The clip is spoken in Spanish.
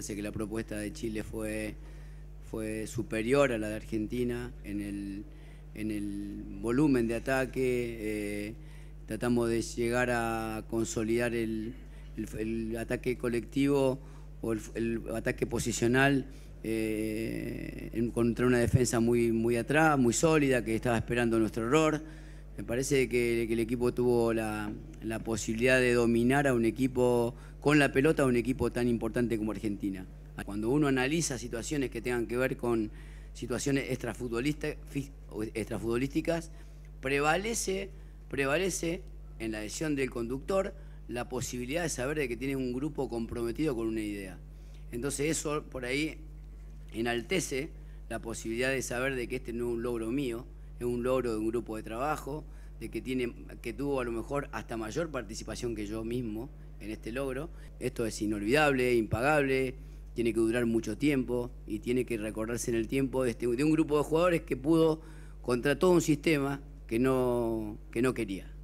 parece que la propuesta de Chile fue, superior a la de Argentina en el, volumen de ataque. Eh, tratamos de llegar a consolidar el, ataque colectivo o el, ataque posicional eh, contra una defensa muy, muy atrás, muy sólida, que estaba esperando nuestro error. Me parece que, el equipo tuvo la, posibilidad de dominar a un equipo con la pelota, a un equipo tan importante como Argentina. Cuando uno analiza situaciones que tengan que ver con situaciones extrafutbolísticas, prevalece, prevalece en la decisión del conductor la posibilidad de saber de que tiene un grupo comprometido con una idea. Entonces eso por ahí enaltece la posibilidad de saber de que este no es un logro mío, es un logro de un grupo de trabajo, de que, tiene, que tuvo a lo mejor hasta mayor participación que yo mismo en este logro. Esto es inolvidable, impagable, tiene que durar mucho tiempo y tiene que recordarse en el tiempo de, este, un grupo de jugadores que pudo contra todo un sistema que no, que no quería.